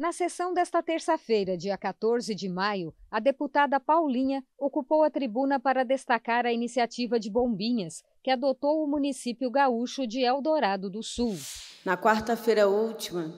Na sessão desta terça-feira, dia 14 de maio, a deputada Paulinha ocupou a tribuna para destacar a iniciativa de Bombinhas, que adotou o município gaúcho de Eldorado do Sul. Na quarta-feira última,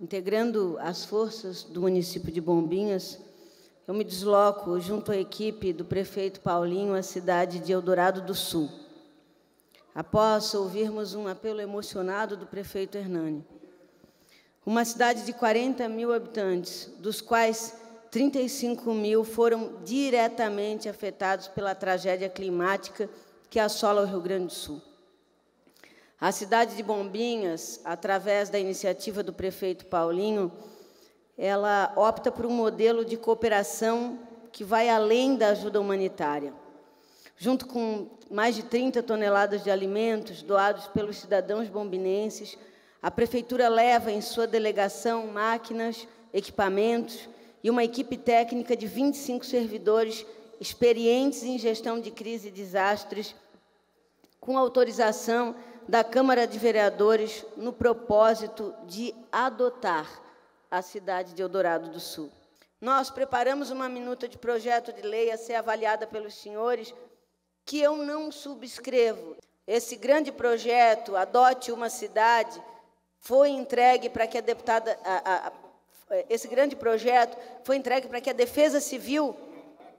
integrando as forças do município de Bombinhas, eu me desloco junto à equipe do prefeito Paulinho à cidade de Eldorado do Sul. Após ouvirmos um apelo emocionado do prefeito Hernani uma cidade de 40 mil habitantes, dos quais 35 mil foram diretamente afetados pela tragédia climática que assola o Rio Grande do Sul. A cidade de Bombinhas, através da iniciativa do prefeito Paulinho, ela opta por um modelo de cooperação que vai além da ajuda humanitária. Junto com mais de 30 toneladas de alimentos doados pelos cidadãos bombinenses, a prefeitura leva em sua delegação máquinas, equipamentos e uma equipe técnica de 25 servidores experientes em gestão de crise e desastres, com autorização da Câmara de Vereadores no propósito de adotar a cidade de Eldorado do Sul. Nós preparamos uma minuta de projeto de lei a ser avaliada pelos senhores, que eu não subscrevo. Esse grande projeto, Adote uma Cidade, foi entregue para que a deputada, a, a, esse grande projeto foi entregue para que a Defesa Civil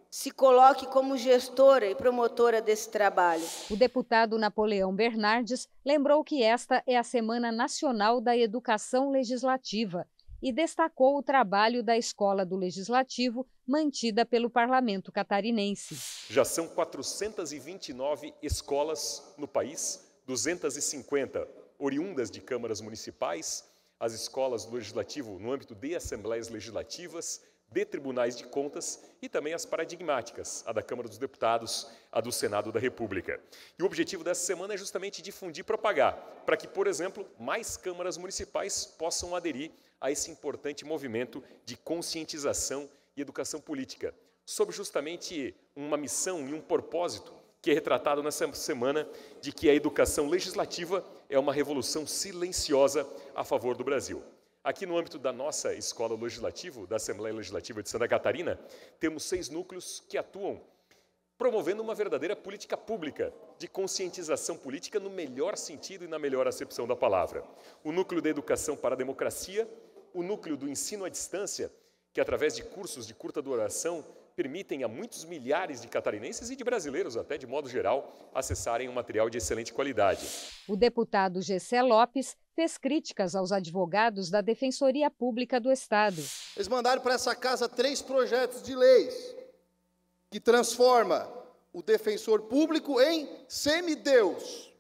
se coloque como gestora e promotora desse trabalho. O deputado Napoleão Bernardes lembrou que esta é a Semana Nacional da Educação Legislativa e destacou o trabalho da Escola do Legislativo mantida pelo parlamento catarinense. Já são 429 escolas no país, 250 oriundas de câmaras municipais, as escolas do legislativo no âmbito de assembleias legislativas, de tribunais de contas e também as paradigmáticas, a da Câmara dos Deputados, a do Senado da República. E o objetivo dessa semana é justamente difundir e propagar, para que, por exemplo, mais câmaras municipais possam aderir a esse importante movimento de conscientização e educação política, sob justamente uma missão e um propósito que é retratado nessa semana de que a educação legislativa é uma revolução silenciosa a favor do Brasil. Aqui no âmbito da nossa escola legislativa, da Assembleia Legislativa de Santa Catarina, temos seis núcleos que atuam promovendo uma verdadeira política pública de conscientização política no melhor sentido e na melhor acepção da palavra. O núcleo da educação para a democracia, o núcleo do ensino à distância, que através de cursos de curta duração permitem a muitos milhares de catarinenses e de brasileiros, até de modo geral, acessarem um material de excelente qualidade. O deputado Gessé Lopes fez críticas aos advogados da Defensoria Pública do Estado. Eles mandaram para essa casa três projetos de leis que transforma o defensor público em semideus.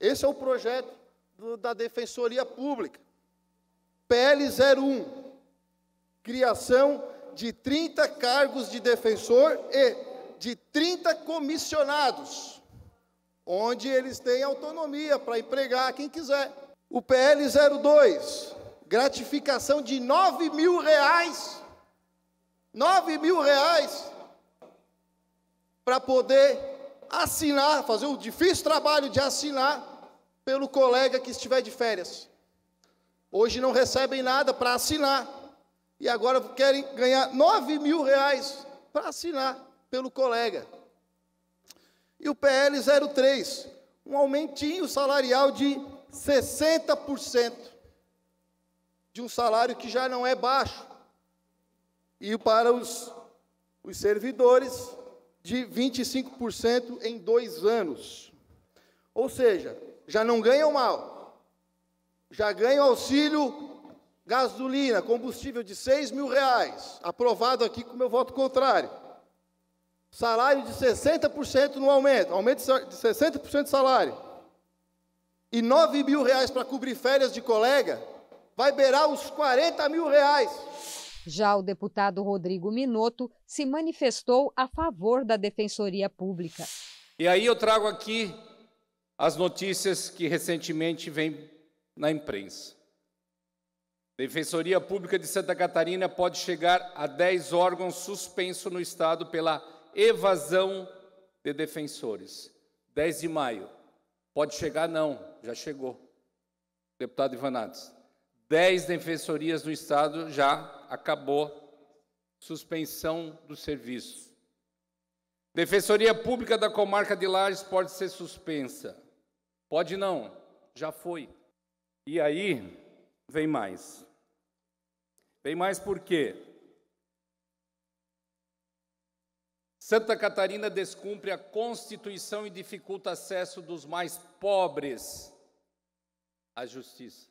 Esse é o projeto do, da Defensoria Pública. PL 01, criação de 30 cargos de defensor e de 30 comissionados, onde eles têm autonomia para empregar quem quiser. O PL 02, gratificação de 9 mil reais, 9 mil reais, para poder assinar, fazer o difícil trabalho de assinar pelo colega que estiver de férias. Hoje não recebem nada para assinar. E agora querem ganhar 9 mil reais para assinar pelo colega. E o PL 03, um aumentinho salarial de 60% de um salário que já não é baixo. E para os, os servidores, de 25% em dois anos. Ou seja, já não ganham mal, já ganham auxílio gasolina, combustível de 6 mil reais, aprovado aqui com meu voto contrário. Salário de 60% no aumento, aumento de 60% de salário. E 9 mil reais para cobrir férias de colega, vai beirar os 40 mil reais. Já o deputado Rodrigo Minotto se manifestou a favor da Defensoria Pública. E aí eu trago aqui as notícias que recentemente vêm na imprensa. Defensoria Pública de Santa Catarina pode chegar a 10 órgãos suspensos no Estado pela evasão de defensores. 10 de maio. Pode chegar, não, já chegou. Deputado Ivanates. 10 defensorias no Estado já acabou suspensão do serviço. Defensoria Pública da Comarca de Lages pode ser suspensa. Pode não, já foi. E aí vem mais. Tem mais por quê? Santa Catarina descumpre a Constituição e dificulta acesso dos mais pobres à justiça.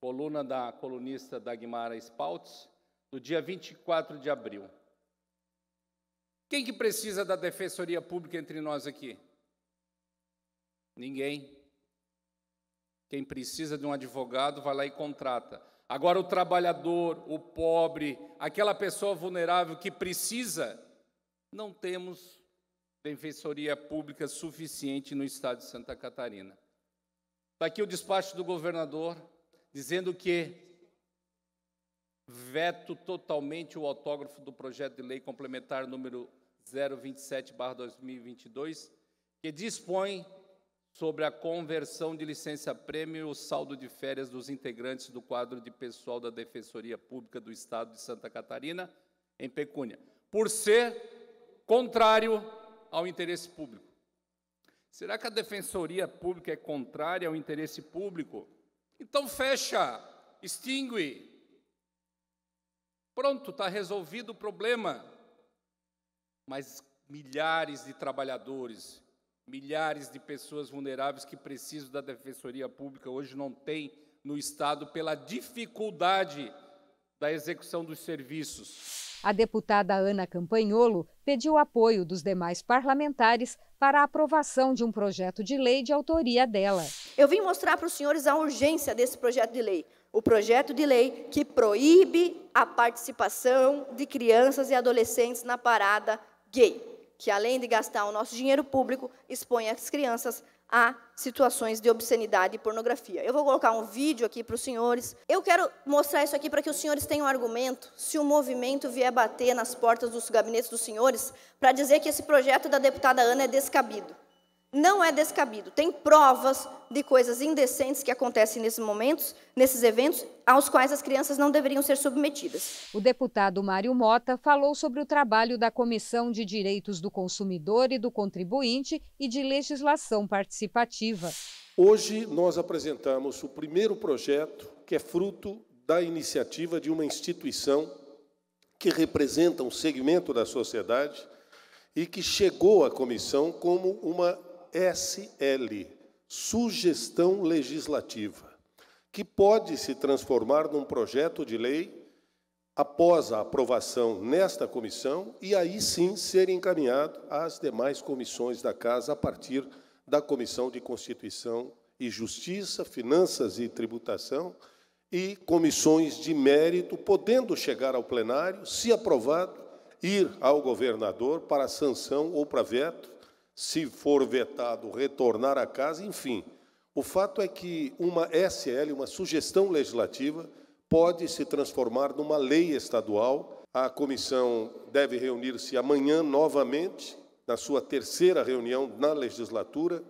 Coluna da colunista Dagmara Spaltz, do dia 24 de abril. Quem que precisa da Defensoria Pública entre nós aqui? Ninguém. Quem precisa de um advogado vai lá e contrata. Agora, o trabalhador, o pobre, aquela pessoa vulnerável que precisa, não temos defensoria pública suficiente no estado de Santa Catarina. Está aqui o despacho do governador dizendo que veto totalmente o autógrafo do projeto de lei complementar número 027/2022, que dispõe sobre a conversão de licença-prêmio e o saldo de férias dos integrantes do quadro de pessoal da Defensoria Pública do Estado de Santa Catarina, em pecúnia, por ser contrário ao interesse público. Será que a Defensoria Pública é contrária ao interesse público? Então fecha, extingue. Pronto, está resolvido o problema. Mas milhares de trabalhadores Milhares de pessoas vulneráveis que precisam da defensoria pública hoje não têm no Estado pela dificuldade da execução dos serviços. A deputada Ana Campanholo pediu apoio dos demais parlamentares para a aprovação de um projeto de lei de autoria dela. Eu vim mostrar para os senhores a urgência desse projeto de lei. O projeto de lei que proíbe a participação de crianças e adolescentes na parada gay que, além de gastar o nosso dinheiro público, expõe as crianças a situações de obscenidade e pornografia. Eu vou colocar um vídeo aqui para os senhores. Eu quero mostrar isso aqui para que os senhores tenham argumento se o movimento vier bater nas portas dos gabinetes dos senhores para dizer que esse projeto da deputada Ana é descabido não é descabido. Tem provas de coisas indecentes que acontecem nesses momentos, nesses eventos, aos quais as crianças não deveriam ser submetidas. O deputado Mário Mota falou sobre o trabalho da Comissão de Direitos do Consumidor e do Contribuinte e de Legislação Participativa. Hoje nós apresentamos o primeiro projeto que é fruto da iniciativa de uma instituição que representa um segmento da sociedade e que chegou à comissão como uma SL, Sugestão Legislativa, que pode se transformar num projeto de lei após a aprovação nesta comissão e aí sim ser encaminhado às demais comissões da Casa a partir da Comissão de Constituição e Justiça, Finanças e Tributação e comissões de mérito, podendo chegar ao plenário, se aprovado, ir ao governador para sanção ou para veto se for vetado, retornar à casa, enfim. O fato é que uma SL, uma sugestão legislativa, pode se transformar numa lei estadual. A comissão deve reunir-se amanhã novamente, na sua terceira reunião na legislatura.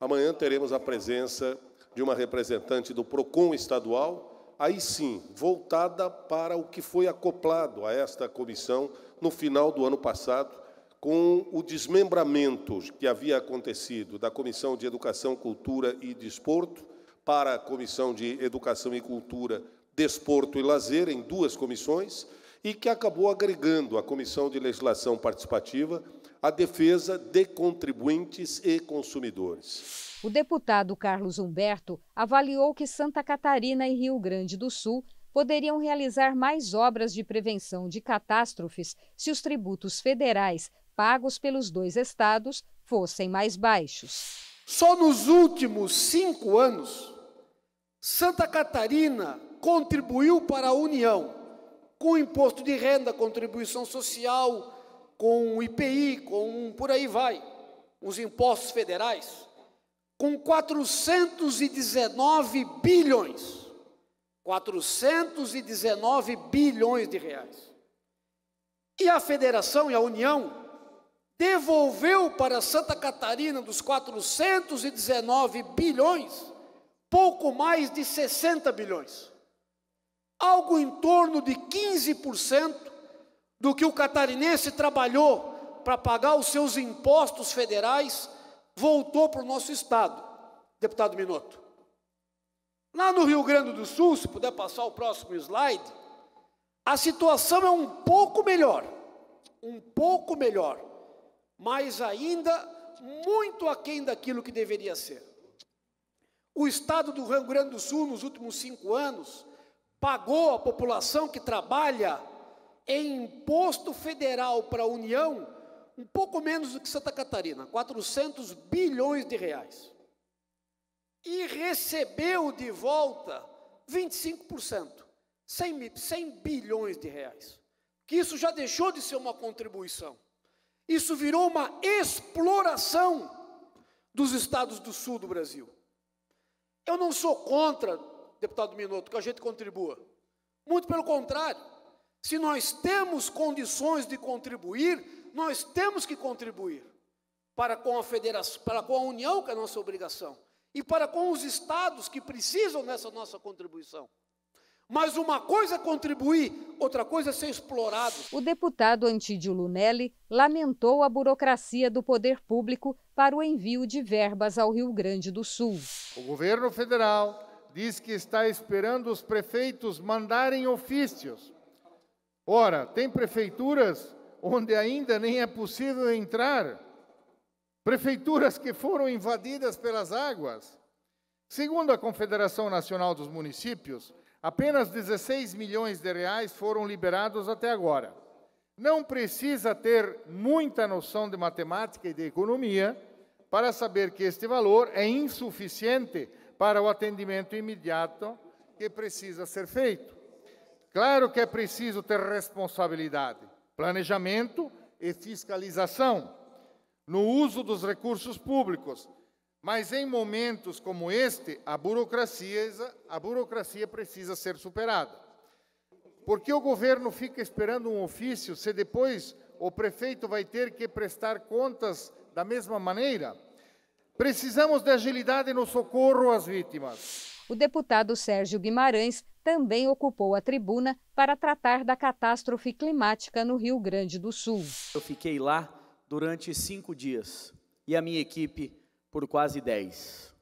Amanhã teremos a presença de uma representante do PROCON estadual, aí sim, voltada para o que foi acoplado a esta comissão no final do ano passado, com o desmembramento que havia acontecido da Comissão de Educação, Cultura e Desporto para a Comissão de Educação e Cultura, Desporto e Lazer, em duas comissões, e que acabou agregando à Comissão de Legislação Participativa a defesa de contribuintes e consumidores. O deputado Carlos Humberto avaliou que Santa Catarina e Rio Grande do Sul poderiam realizar mais obras de prevenção de catástrofes se os tributos federais pagos pelos dois estados fossem mais baixos. Só nos últimos cinco anos, Santa Catarina contribuiu para a União com imposto de renda, contribuição social, com o IPI, com por aí vai, os impostos federais, com 419 bilhões. 419 bilhões de reais. E a federação e a União devolveu para Santa Catarina dos 419 bilhões, pouco mais de 60 bilhões. Algo em torno de 15% do que o catarinense trabalhou para pagar os seus impostos federais voltou para o nosso estado, deputado Minotto. Lá no Rio Grande do Sul, se puder passar o próximo slide, a situação é um pouco melhor, um pouco melhor mas ainda muito aquém daquilo que deveria ser. O Estado do Rio Grande do Sul, nos últimos cinco anos, pagou à população que trabalha em imposto federal para a União um pouco menos do que Santa Catarina, 400 bilhões de reais. E recebeu de volta 25%, 100, 100 bilhões de reais. Que isso já deixou de ser uma contribuição. Isso virou uma exploração dos estados do sul do Brasil. Eu não sou contra, deputado Minuto, que a gente contribua. Muito pelo contrário. Se nós temos condições de contribuir, nós temos que contribuir para com a federação, para com a União, que é a nossa obrigação, e para com os estados que precisam dessa nossa contribuição. Mas uma coisa é contribuir, outra coisa é ser explorado. O deputado Antídio Lunelli lamentou a burocracia do poder público para o envio de verbas ao Rio Grande do Sul. O governo federal diz que está esperando os prefeitos mandarem ofícios. Ora, tem prefeituras onde ainda nem é possível entrar, prefeituras que foram invadidas pelas águas. Segundo a Confederação Nacional dos Municípios, Apenas 16 milhões de reais foram liberados até agora. Não precisa ter muita noção de matemática e de economia para saber que este valor é insuficiente para o atendimento imediato que precisa ser feito. Claro que é preciso ter responsabilidade, planejamento e fiscalização no uso dos recursos públicos, mas em momentos como este, a burocracia, a burocracia precisa ser superada. Porque o governo fica esperando um ofício se depois o prefeito vai ter que prestar contas da mesma maneira? Precisamos de agilidade no socorro às vítimas. O deputado Sérgio Guimarães também ocupou a tribuna para tratar da catástrofe climática no Rio Grande do Sul. Eu fiquei lá durante cinco dias e a minha equipe por quase 10.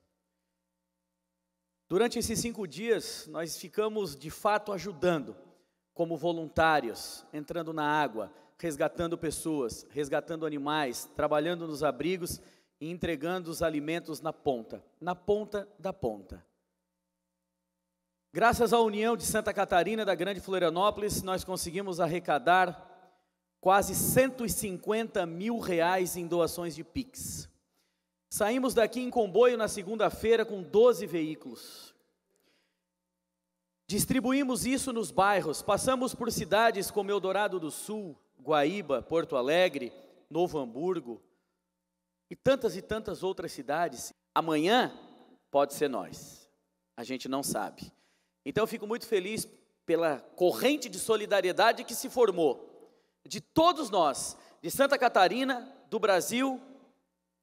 Durante esses cinco dias, nós ficamos de fato ajudando, como voluntários, entrando na água, resgatando pessoas, resgatando animais, trabalhando nos abrigos e entregando os alimentos na ponta, na ponta da ponta. Graças à união de Santa Catarina da Grande Florianópolis, nós conseguimos arrecadar quase 150 mil reais em doações de PIX. Saímos daqui em comboio na segunda-feira com 12 veículos. Distribuímos isso nos bairros, passamos por cidades como Eldorado do Sul, Guaíba, Porto Alegre, Novo Hamburgo e tantas e tantas outras cidades. Amanhã pode ser nós, a gente não sabe. Então eu fico muito feliz pela corrente de solidariedade que se formou de todos nós, de Santa Catarina, do Brasil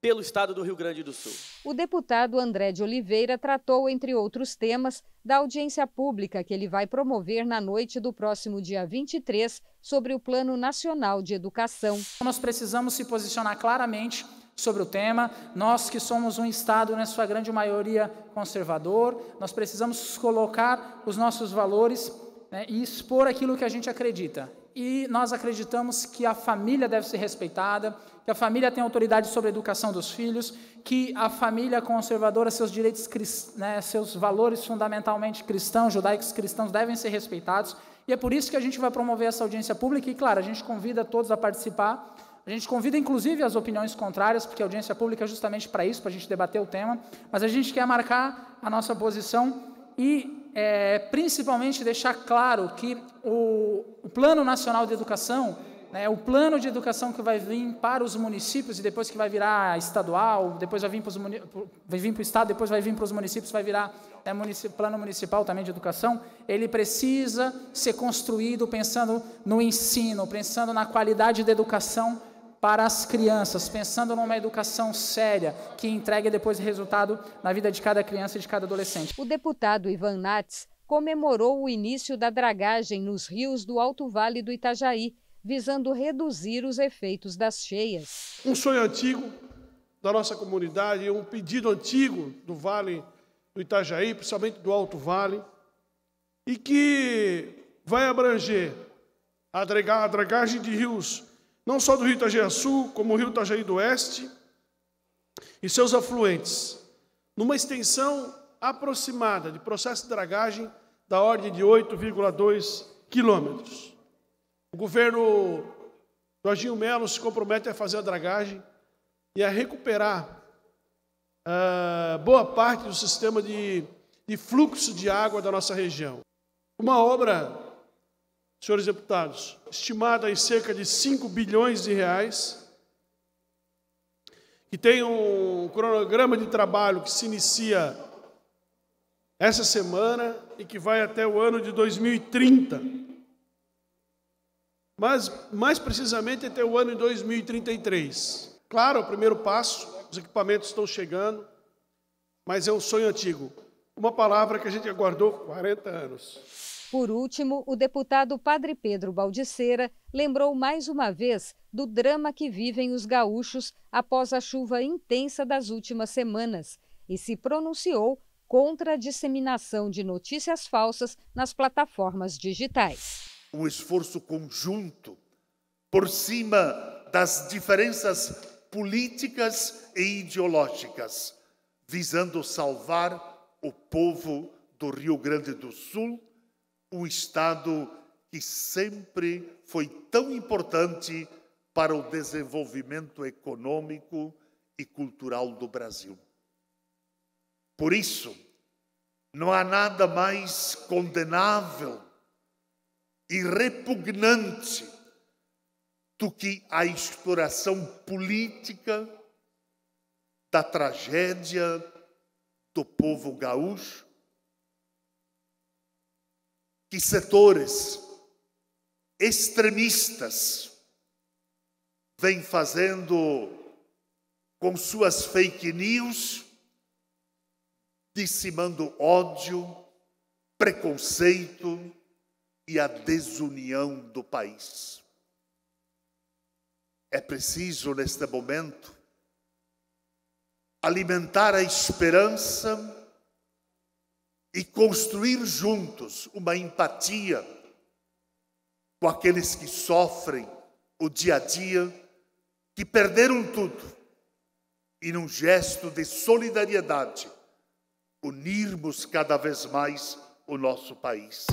pelo estado do Rio Grande do Sul. O deputado André de Oliveira tratou, entre outros temas, da audiência pública que ele vai promover na noite do próximo dia 23 sobre o Plano Nacional de Educação. Nós precisamos se posicionar claramente sobre o tema. Nós que somos um Estado, na né, sua grande maioria, conservador, nós precisamos colocar os nossos valores né, e expor aquilo que a gente acredita e nós acreditamos que a família deve ser respeitada, que a família tem autoridade sobre a educação dos filhos, que a família conservadora, seus direitos, né, seus valores fundamentalmente cristãos, judaicos cristãos devem ser respeitados. E é por isso que a gente vai promover essa audiência pública e, claro, a gente convida todos a participar. A gente convida, inclusive, as opiniões contrárias, porque a audiência pública é justamente para isso, para a gente debater o tema. Mas a gente quer marcar a nossa posição e é, principalmente deixar claro que o, o Plano Nacional de Educação, né, o plano de educação que vai vir para os municípios e depois que vai virar estadual, depois vai vir para, os vai vir para o estado, depois vai vir para os municípios, vai virar né, munici plano municipal também de educação, ele precisa ser construído pensando no ensino, pensando na qualidade da educação para as crianças, pensando numa educação séria que entregue depois resultado na vida de cada criança e de cada adolescente. O deputado Ivan Nats comemorou o início da dragagem nos rios do Alto Vale do Itajaí, visando reduzir os efeitos das cheias. Um sonho antigo da nossa comunidade, um pedido antigo do Vale do Itajaí, principalmente do Alto Vale, e que vai abranger a dragagem de rios não só do rio Itajaí Sul, como o rio Itajaí do Oeste e seus afluentes, numa extensão aproximada de processo de dragagem da ordem de 8,2 quilômetros. O governo Jorginho Melo se compromete a fazer a dragagem e a recuperar uh, boa parte do sistema de, de fluxo de água da nossa região. Uma obra senhores deputados, estimada em cerca de 5 bilhões de reais, que tem um cronograma de trabalho que se inicia essa semana e que vai até o ano de 2030. Mas mais precisamente até o ano de 2033. Claro, é o primeiro passo, os equipamentos estão chegando, mas é um sonho antigo. Uma palavra que a gente aguardou 40 anos. Por último, o deputado Padre Pedro Baldiceira lembrou mais uma vez do drama que vivem os gaúchos após a chuva intensa das últimas semanas e se pronunciou contra a disseminação de notícias falsas nas plataformas digitais. Um esforço conjunto por cima das diferenças políticas e ideológicas, visando salvar o povo do Rio Grande do Sul um Estado que sempre foi tão importante para o desenvolvimento econômico e cultural do Brasil. Por isso, não há nada mais condenável e repugnante do que a exploração política da tragédia do povo gaúcho que setores extremistas vêm fazendo com suas fake news, dissimando ódio, preconceito e a desunião do país. É preciso, neste momento, alimentar a esperança e construir juntos uma empatia com aqueles que sofrem o dia a dia, que perderam tudo, e num gesto de solidariedade, unirmos cada vez mais o nosso país.